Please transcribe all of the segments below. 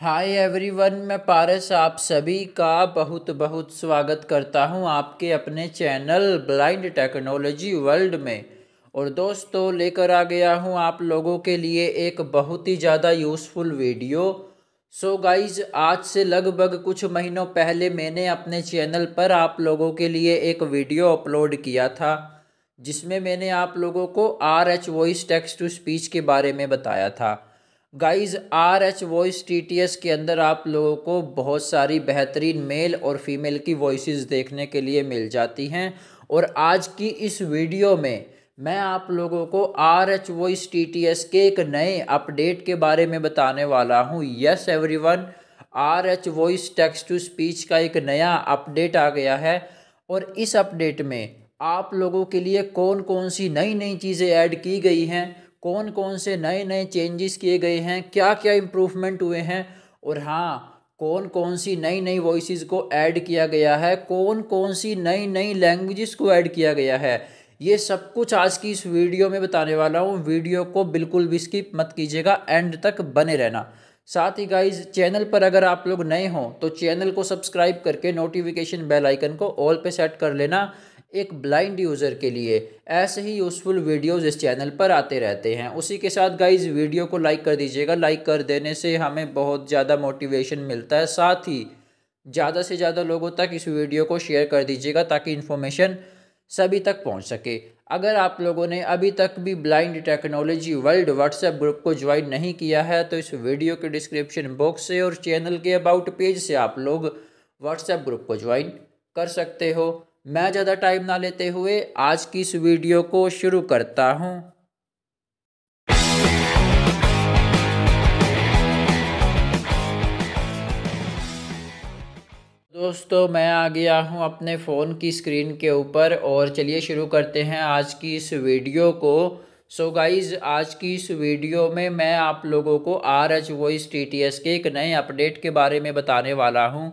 Hi everyone मैं पारस आप सभी का बहुत बहुत स्वागत करता हूं आपके अपने चैनल ब्लाइंड टेक्नोलॉजी वर्ल्ड में और दोस्तों लेकर आ गया हूं आप लोगों के लिए एक बहुत ही ज़्यादा यूज़फुल वीडियो सो गाइज आज से लगभग कुछ महीनों पहले मैंने अपने चैनल पर आप लोगों के लिए एक वीडियो अपलोड किया था जिसमें मैंने आप लोगों को R H voice text to speech के बारे में बताया था guys R H voice T T S के अंदर आप लोगों को बहुत सारी बेहतरीन मेल और फीमेल की वॉइसेस देखने के लिए मिल जाती हैं और आज की इस वीडियो में मैं आप लोगों को R H voice T T S के एक नए अपडेट के बारे में बताने वाला हूँ yes everyone R H voice text to speech का एक नया अपडेट आ गया है और इस अपडेट में आप लोगों के लिए कौन कौन सी नई नई चीज़ें ऐड की गई हैं कौन कौन से नए नए चेंजेस किए गए हैं क्या क्या इम्प्रूवमेंट हुए हैं और हाँ कौन कौन सी नई नई वॉइस को ऐड किया गया है कौन कौन सी नई नई लैंग्वेजेस को ऐड किया गया है ये सब कुछ आज की इस वीडियो में बताने वाला हूँ वीडियो को बिल्कुल भी स्किप मत कीजिएगा एंड तक बने रहना साथ ही गाइज चैनल पर अगर आप लोग नए हों तो चैनल को सब्सक्राइब करके नोटिफिकेशन बेल आइकन को ऑल पे सेट कर लेना एक ब्लाइंड यूज़र के लिए ऐसे ही यूज़फुल वीडियोस इस चैनल पर आते रहते हैं उसी के साथ गाइस वीडियो को लाइक कर दीजिएगा लाइक कर देने से हमें बहुत ज़्यादा मोटिवेशन मिलता है साथ ही ज़्यादा से ज़्यादा लोगों तक इस वीडियो को शेयर कर दीजिएगा ताकि इन्फॉर्मेशन सभी तक पहुँच सके अगर आप लोगों ने अभी तक भी blind technology world WhatsApp group को ज्वाइन नहीं किया है तो इस वीडियो के डिस्क्रिप्शन बॉक्स से और चैनल के अबाउट पेज से आप लोग व्हाट्सएप ग्रुप को ज्वाइन कर सकते हो मैं ज़्यादा टाइम ना लेते हुए आज की इस वीडियो को शुरू करता हूँ दोस्तों मैं आ गया हूँ अपने फ़ोन की स्क्रीन के ऊपर और चलिए शुरू करते हैं आज की इस वीडियो को सो so गाइज़ आज की इस वीडियो में मैं आप लोगों को R H voice T T S के एक नए अपडेट के बारे में बताने वाला हूँ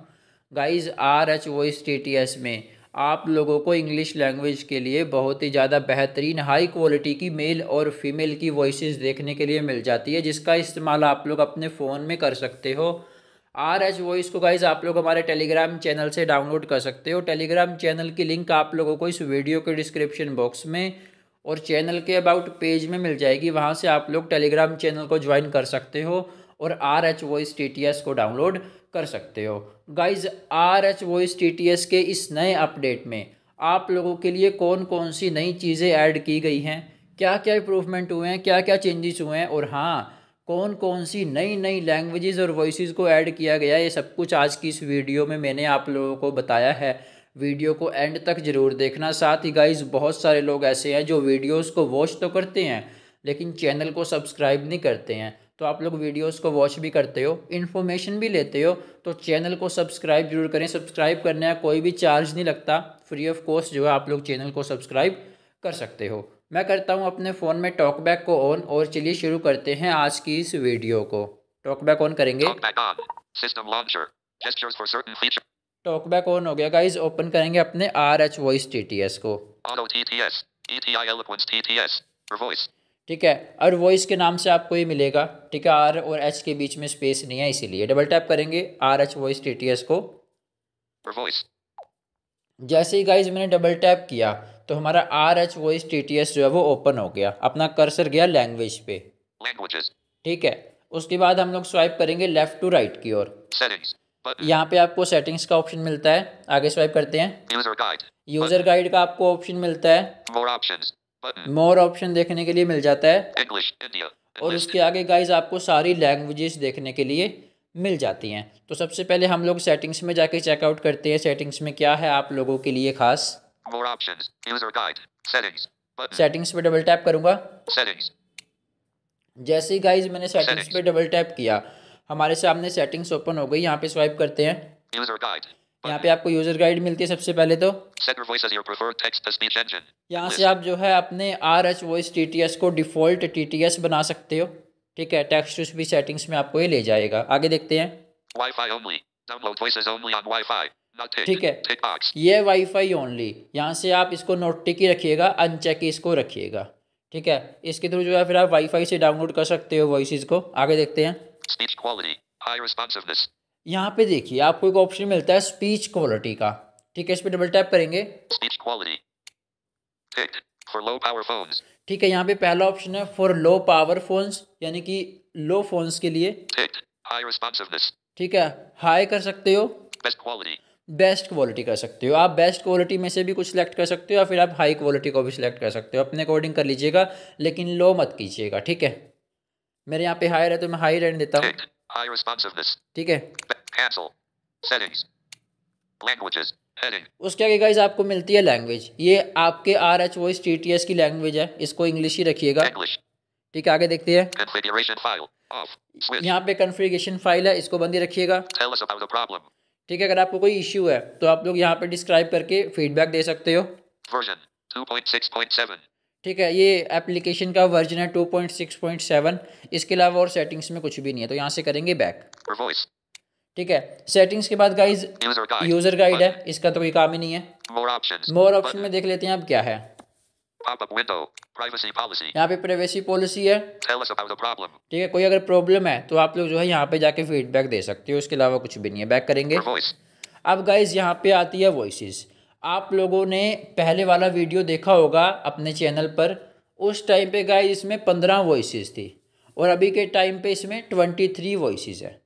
guys R H voice T T S में आप लोगों को इंग्लिश लैंग्वेज के लिए बहुत ही ज़्यादा बेहतरीन हाई क्वालिटी की मेल और फीमेल की वॉइसेस देखने के लिए मिल जाती है जिसका इस्तेमाल आप लोग अपने फ़ोन में कर सकते हो आर एच वॉइस को गाइज आप लोग हमारे टेलीग्राम चैनल से डाउनलोड कर सकते हो टेलीग्राम चैनल की लिंक आप लोगों को इस वीडियो के डिस्क्रिप्शन बॉक्स में और चैनल के अबाउट पेज में मिल जाएगी वहाँ से आप लोग टेलीग्राम चैनल को ज्वाइन कर सकते हो और R H voice T T S को डाउनलोड कर सकते हो guys R H voice T T S के इस नए अपडेट में आप लोगों के लिए कौन कौन सी नई चीज़ें ऐड की गई हैं क्या क्या इंप्रूवमेंट हुए हैं क्या क्या चेंजेस हुए हैं और हाँ कौन कौन सी नई नई लैंग्वेजेस और वॉइस को ऐड किया गया ये सब कुछ आज की इस वीडियो में मैंने आप लोगों को बताया है वीडियो को एंड तक ज़रूर देखना साथ ही गाइज बहुत सारे लोग ऐसे हैं जो वीडियोज़ को वॉच तो करते हैं लेकिन चैनल को सब्सक्राइब नहीं करते हैं तो आप लोग वीडियोस को वॉच भी करते हो इन्फॉर्मेशन भी लेते हो तो चैनल को सब्सक्राइब जरूर करें सब्सक्राइब करने का कोई भी चार्ज नहीं लगता फ्री ऑफ कॉस्ट जो है आप लोग चैनल को सब्सक्राइब कर सकते हो मैं करता हूँ अपने फ़ोन में टॉकबैक को ऑन और चलिए शुरू करते हैं आज की इस वीडियो को टॉकबैक ऑन करेंगे टॉकबैक ऑन हो गया गाइज ओपन करेंगे अपने R H voice T T S को ठीक है और वॉइस के नाम से आपको ये मिलेगा ठीक है आर और एच के बीच में स्पेस नहीं है इसीलिए डबल टैप करेंगे R H voice T T S को जैसे ही गाइज मैंने डबल टैप किया तो हमारा R H voice T T S जो है वो ओपन हो गया अपना कर्सर गया लैंग्वेज पे ठीक है उसके बाद हम लोग स्वाइप करेंगे लेफ्ट टू राइट की ओर यहाँ पे आपको सेटिंग्स का ऑप्शन मिलता है आगे स्वाइप करते हैं यूजर गाइड का आपको ऑप्शन मिलता है मोर ऑप्शन देखने के लिए मिल जाता है English, India, और उसके आगे गाइज आपको सारी लैंग्वेजेस देखने के लिए मिल जाती हैं तो सबसे पहले हम लोग सेटिंग्स में जाके चेकआउट करते हैं सेटिंग्स में क्या है आप लोगों के लिए खास सेटिंग्स पे डबल टैप करूंगा settings. जैसे गाइज मैंने सेटिंग्स पे डबल टैप किया हमारे सामने सेटिंग्स ओपन हो गई यहाँ पे स्वाइप करते हैं यहाँ पे आपको यूजर गाइड मिलती है सबसे पहले तो यहाँ से आप जो है अपने R H voice T T S को डिफॉल्ट टी टी एस बना सकते हो ठीक है टेक्स्ट टू स्पीच सेटिंग्स में आपको ये ले जाएगा आगे देखते हैं ठीक है ये वाईफाई ओनली यहाँ से आप इसको नोट टिक ही रखिएगा अनचेक इसको रखिएगा ठीक है इसके थ्रू जो है फिर आप वाईफाई से डाउनलोड कर सकते हो वॉइस को आगे देखते हैं यहाँ पे देखिए आपको एक ऑप्शन मिलता है स्पीच क्वालिटी का ठीक है इस पर डबल टैप करेंगे ठीक है यहाँ पे पहला ऑप्शन है फॉर लो पावर फोन्स यानी कि लो फोन्स के लिए ठीक है हाई कर सकते हो बेस्ट क्वालिटी कर सकते हो आप बेस्ट क्वालिटी में से भी कुछ सिलेक्ट कर सकते हो या फिर आप हाई क्वालिटी को भी सिलेक्ट कर सकते हो अपने अकॉर्डिंग कर लीजिएगा लेकिन लो मत कीजिएगा ठीक है मेरे यहाँ पे हायर है तो मैं हाई रहने देता हूँ ठीक है Cancel. Settings. Languages. Heading. उसके आगे गाइज आपको मिलती है लैंग्वेज ये आपके R H voice T T S की लैंग्वेज है इसको इंग्लिश ही रखिएगा ठीक है आगे देखते हैं यहाँ पे कन्फिग्रेशन फाइल है इसको बंदी रखिएगा ठीक है अगर आपको कोई इश्यू है तो आप लोग यहाँ पे डिस्क्राइब करके फीडबैक दे सकते हो वर्जन ठीक है ये एप्लीकेशन का वर्जन है 2.6.7 इसके अलावा और सेटिंग्स में कुछ भी नहीं है तो यहाँ से करेंगे बैक ठीक है सेटिंग्स के बाद गाइज यूजर गाइड है इसका तो कोई काम ही नहीं है मोर ऑप्शन में देख लेते हैं अब क्या है यहाँ पे प्राइवेसी पॉलिसी है ठीक है कोई अगर प्रॉब्लम है तो आप लोग जो है यहाँ पे जाके फीडबैक दे सकते हो उसके अलावा कुछ भी नहीं है बैक करेंगे अब गाइज यहाँ पे आती है वॉइस आप लोगों ने पहले वाला वीडियो देखा होगा अपने चैनल पर उस टाइम पे गाइज इसमें पंद्रह वॉइस थी और अभी के टाइम पे इसमें ट्वेंटी थ्री है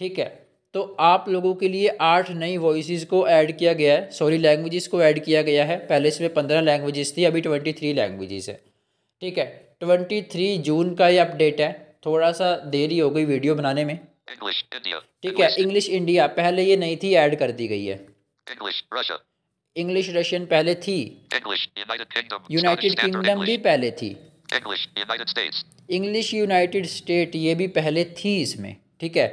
ठीक है तो आप लोगों के लिए आठ नई वॉइस को ऐड किया गया है सॉरी लैंग्वेजेस को ऐड किया गया है पहले इसमें पंद्रह लैंग्वेजेस थी अभी ट्वेंटी थ्री लैंग्वेजेस है ठीक है ट्वेंटी थ्री जून का ये अपडेट है थोड़ा सा देरी हो गई वीडियो बनाने में ठीक है इंग्लिश इंडिया पहले ये नहीं थी ऐड कर दी गई है इंग्लिश रशियन पहले थी यूनाइटेड किंगडम भी पहले थी इंग्लिश यूनाइटेड स्टेट ये भी पहले थी इसमें ठीक है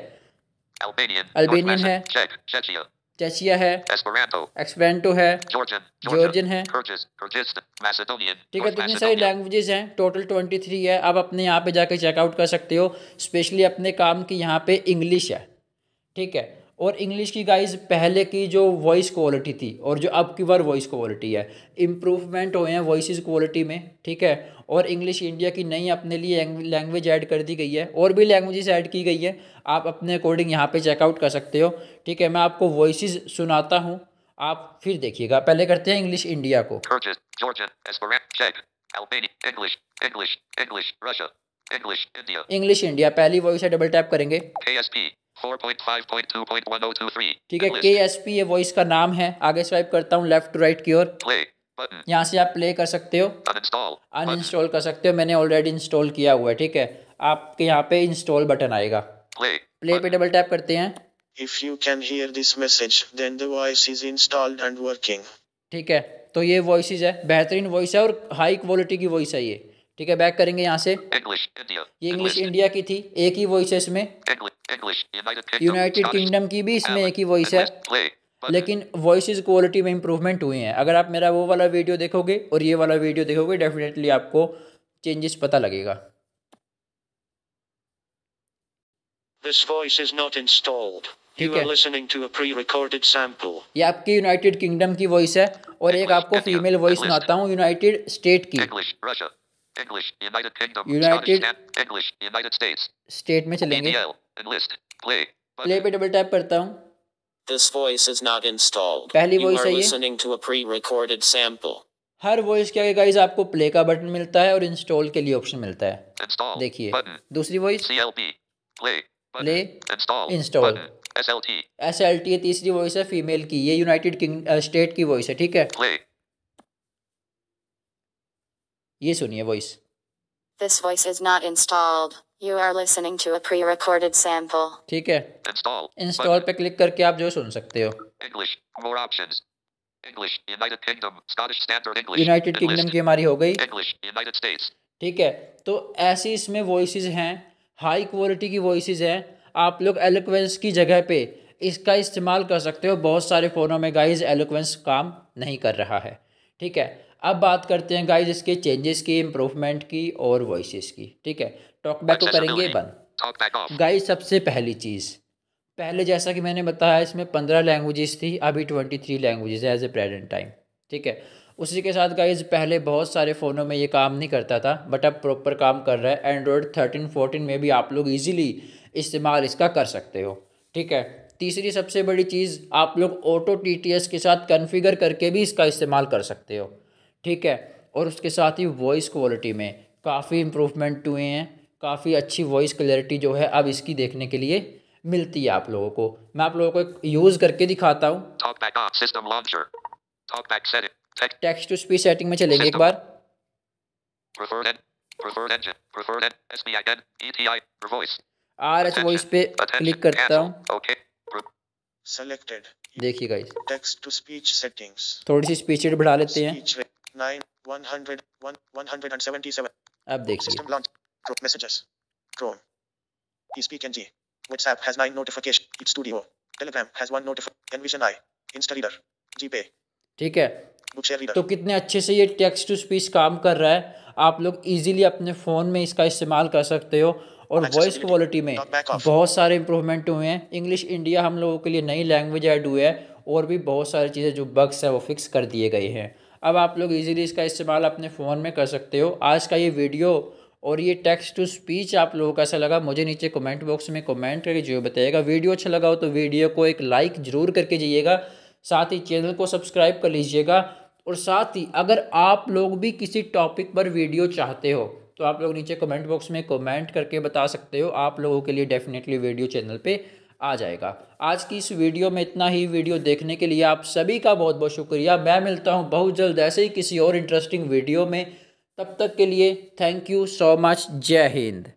है है है है ठीक है कितनी तो सारी लैंग्वेजेस हैं टोटल ट्वेंटी थ्री है आप अपने यहाँ पे जाकर चेकआउट कर सकते हो स्पेशली अपने काम की यहाँ पे इंग्लिश है ठीक है और इंग्लिश की गाइज पहले की जो वॉइस क्वालिटी थी और जो अब की बार वॉइस क्वालिटी है इम्प्रूवमेंट हुए हैं वॉइस क्वालिटी में ठीक है और इंग्लिश इंडिया की नई अपने लिए लैंग्वेज ऐड कर दी गई है और भी लैंग्वेजेस ऐड की गई है आप अपने अकॉर्डिंग यहाँ पे चेकआउट कर सकते हो ठीक है मैं आपको वॉइस सुनाता हूँ आप फिर देखिएगा पहले करते हैं इंग्लिश इंडिया को इंग्लिश इंडिया पहली वॉइस है डबल टैप करेंगे Oh ठीक है के एस पी ये वॉइस का नाम है आगे स्वाइप करता हूँ लेफ्ट टू राइट की ओर यहाँ से आप प्ले कर सकते हो अन इंस्टॉल कर सकते हो मैंने ऑलरेडी इंस्टॉल किया हुआ है ठीक है आपके यहाँ पे इंस्टॉल बटन आएगा प्ले पे डबल टैप करते हैं If you can hear this message, then the voice is installed and working. ठीक है तो ये वॉइस है बेहतरीन वॉइस है और हाई क्वालिटी की वॉइस है ये ठीक है बैक करेंगे यहाँ से ये इंग्लिश इंडिया की थी एक ही वॉइस है इसमें यूनाइटेड किंगडम की भी इसमें एक ही वॉइस है लेकिन वॉइस क्वालिटी में इंप्रूवमेंट हुई हैं अगर आप मेरा वो वाला वीडियो देखोगे और ये वाला वीडियो देखोगे डेफिनेटली आपको चेंजेस पता लगेगा This voice is not installed. You are listening to a pre-recorded sample. ये आपकी यूनाइटेड किंगडम की वॉइस है और एक आपको फीमेल वॉइस सुनाता हूँ यूनाइटेड स्टेट की English, United Kingdom, United Scottish, English, United States. State में चलेंगे ADL, enlist, play, play पे double tap करता हूँ This voice is not installed. पहली voice है ये You are listening to a pre-recorded sample. हर वॉइस के आगे गाइस आपको प्ले का बटन मिलता है और इंस्टॉल के लिए ऑप्शन मिलता है देखिए दूसरी voice play install S L T तीसरी वॉइस है फीमेल की ये यूनाइटेड स्टेट की वॉइस है ठीक है ये सुनिए voice this voice is not installed you are listening to a pre recorded sample ठीक है इंस्टॉल इंस्टॉल पे क्लिक करके आप जो सुन सकते हो English more options English United Kingdom Scottish standard English United Kingdom की हमारी हो गई इंग्लिश यूनाइटेड स्टेट्स ठीक है तो ऐसी इसमें वॉइसेस हैं हाई क्वालिटी की वॉइसेस हैं आप लोग एलोक्वेंस की जगह पे इसका इस्तेमाल कर सकते हो बहुत सारे फ़ोनों में गाइस एलोक्वेंस काम नहीं कर रहा है ठीक है अब बात करते हैं गाइज इसके चेंजेस की इम्प्रूवमेंट की और वॉइस की ठीक है टॉक बैक को करेंगे बंद गाइज सबसे पहली चीज़ पहले जैसा कि मैंने बताया इसमें पंद्रह लैंग्वेजेस थी अभी twenty three languages as a present time ठीक है उसी के साथ गाइज पहले बहुत सारे फ़ोनों में ये काम नहीं करता था बट अब प्रॉपर काम कर रहा है एंड्रॉयड थर्टीन फोर्टीन में भी आप लोग इजीली इस्तेमाल इसका कर सकते हो ठीक है तीसरी सबसे बड़ी चीज़ आप लोग ऑटो टी के साथ कन्फिगर करके भी इसका इस्तेमाल कर सकते हो ठीक है और उसके साथ ही वॉइस क्वालिटी में काफ़ी इम्प्रूवमेंट हुए हैं काफ़ी अच्छी वॉइस क्लैरिटी जो है अब इसकी देखने के लिए मिलती है आप लोगों को मैं आप लोगों को यूज़ करके दिखाता हूँ टेक्स्ट टू स्पीच सेटिंग में चलेंगे एक बार आर एच वॉइस पे क्लिक करता हूँ देखिए guys text to speech settings थोड़ी सी स्पीच रेट बढ़ा लेते हैं अब देखिए system launch messages Chrome E speak NG WhatsApp has nine notification. It's studio. Telegram has one notification. Envision I insta reader GPay ठीक है तो कितने अच्छे से ये टेक्स्ट टू स्पीच काम कर रहा है आप लोग इजीली अपने फ़ोन में इसका इस्तेमाल कर सकते हो और वॉइस क्वालिटी में बहुत सारे इंप्रूवमेंट हुए हैं इंग्लिश इंडिया हम लोगों के लिए नई लैंग्वेज ऐड हुई है और भी बहुत सारी चीज़ें जो बग्स हैं वो फिक्स कर दिए गए हैं अब आप लोग इजीली इसका इस्तेमाल अपने फ़ोन में कर सकते हो आज का ये वीडियो और ये टेक्स्ट टू स्पीच आप लोगों का ऐसा लगा मुझे नीचे कमेंट बॉक्स में कमेंट करके जो बताइएगा वीडियो अच्छा लगा हो तो वीडियो को एक लाइक ज़रूर करके जाइएगा साथ ही चैनल को सब्सक्राइब कर लीजिएगा और साथ ही अगर आप लोग भी किसी टॉपिक पर वीडियो चाहते हो तो आप लोग नीचे कमेंट बॉक्स में कमेंट करके बता सकते हो आप लोगों के लिए डेफिनेटली वीडियो चैनल पर आ जाएगा आज की इस वीडियो में इतना ही वीडियो देखने के लिए आप सभी का बहुत बहुत शुक्रिया मैं मिलता हूँ बहुत जल्द ऐसे ही किसी और इंटरेस्टिंग वीडियो में तब तक के लिए थैंक यू सो मच जय हिंद